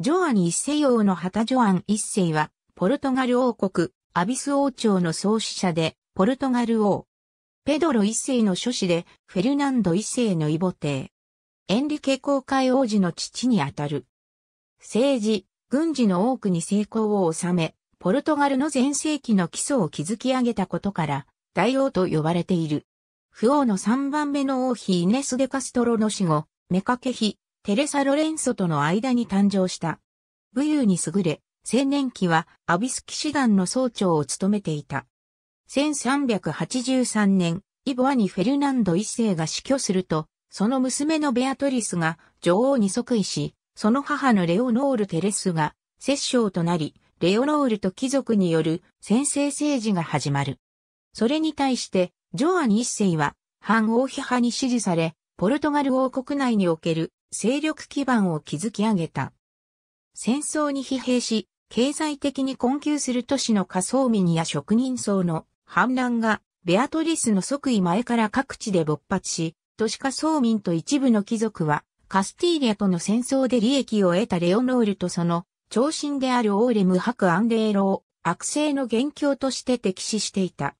ジョアン一世王の旗ジョアン一世は、ポルトガル王国、アビス王朝の創始者で、ポルトガル王。ペドロ一世の諸子で、フェルナンド一世の異母帝。エンリケ公会王子の父にあたる。政治、軍事の多くに成功を収め、ポルトガルの前世紀の基礎を築き上げたことから、大王と呼ばれている。不王の3番目の王妃イネス・デ・カストロの死後、メカケヒ、テレサ・ロレンソとの間に誕生した。武勇に優れ、青年期はアビス騎士団の総長を務めていた。1383年、イボアにフェルナンド一世が死去すると、その娘のベアトリスが女王に即位し、その母のレオノール・テレスが摂政となり、レオノールと貴族による先制政治が始まる。それに対して、ジョアン一世は反王妃派に支持され、ポルトガル王国内における勢力基盤を築き上げた。戦争に疲弊し、経済的に困窮する都市の仮想民や職人層の反乱が、ベアトリスの即位前から各地で勃発し、都市仮想民と一部の貴族は、カスティーリアとの戦争で利益を得たレオノールとその、長身であるオーレムハク・アンデーロを悪性の元凶として敵視していた。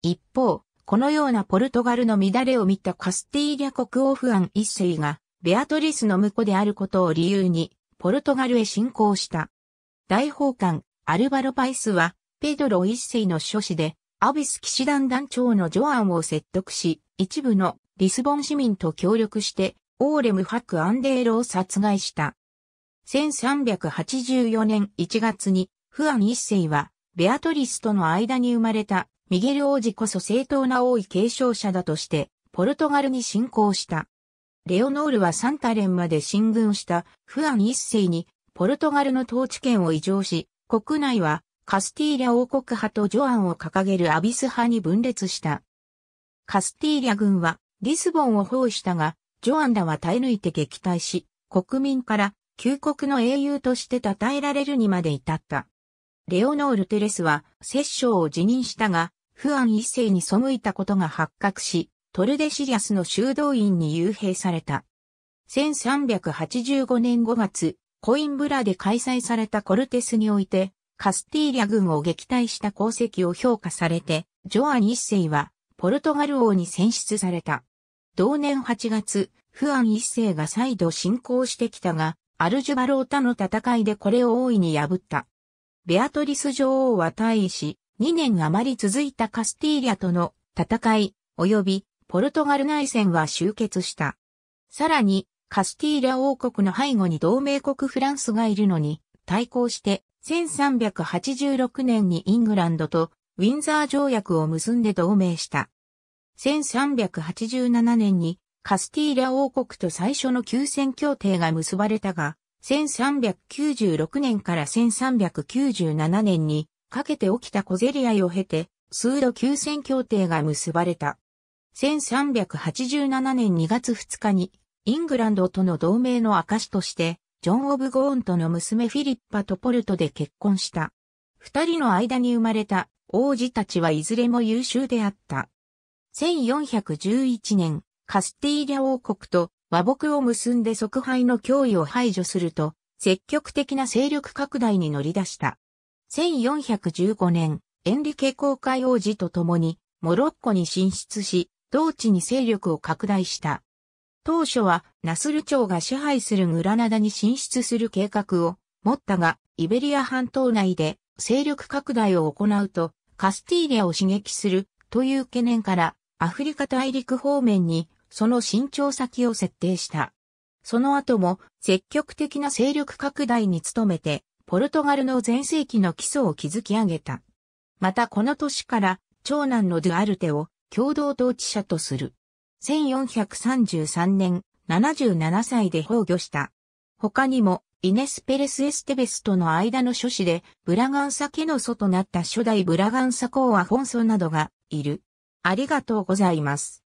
一方、このようなポルトガルの乱れを見たカスティーリャ国王フアン一世が、ベアトリスの婿であることを理由に、ポルトガルへ侵攻した。大法官、アルバロ・パイスは、ペドロ一世の書士で、アビス騎士団団長のジョアンを説得し、一部のリスボン市民と協力して、オーレム・ハク・アンデールを殺害した。1384年1月に、フアン一世は、ベアトリスとの間に生まれたミゲル王子こそ正当な王位継承者だとして、ポルトガルに侵攻した。レオノールはサンタレンまで進軍したフアン一世にポルトガルの統治権を移譲し、国内はカスティーリャ王国派とジョアンを掲げるアビス派に分裂した。カスティーリャ軍はリスボンを包囲したが、ジョアンらは耐え抜いて撃退し、国民から旧国の英雄として称えられるにまで至った。レオノール・テレスは摂政を辞任したが、不安一世に背いたことが発覚し、トルデシリアスの修道院に幽閉された。1385年5月、コインブラで開催されたコルテスにおいて、カスティーリャ軍を撃退した功績を評価されて、ジョアン一世は、ポルトガル王に選出された。同年8月、フアン一世が再度侵攻してきたが、アルジュバロータの戦いでこれを大いに破った。ベアトリス女王は退位し、2年余り続いたカスティーリャとの戦い、及びポルトガル内戦は終結した。さらに、カスティーリャ王国の背後に同盟国フランスがいるのに、対抗して、1386年にイングランドとウィンザー条約を結んで同盟した。1387年にカスティーリャ王国と最初の休戦協定が結ばれたが、1396年から1397年にかけて起きた小競り合いを経て、数度休戦協定が結ばれた。1387年2月2日に、イングランドとの同盟の証として、ジョン・オブ・ゴーンとの娘フィリッパとポルトで結婚した。二人の間に生まれた王子たちはいずれも優秀であった。1411年、カスティーリャ王国と和睦を結んで即敗の脅威を排除すると、積極的な勢力拡大に乗り出した。1415年、エンリケ公会王子と共に、モロッコに進出し、同地に勢力を拡大した。当初は、ナスル朝が支配するグラナダに進出する計画を持ったが、イベリア半島内で勢力拡大を行うと、カスティーリアを刺激するという懸念から、アフリカ大陸方面にその伸長先を設定した。その後も積極的な勢力拡大に努めて、ポルトガルの全盛期の基礎を築き上げた。またこの年から長男のドゥアルテを共同統治者とする。1433年、77歳で崩御した。他にも、イネス・ペレス・エステベスとの間の諸子で、ブラガンサ家の祖となった初代ブラガンサ公アフォンソなどがいる。ありがとうございます。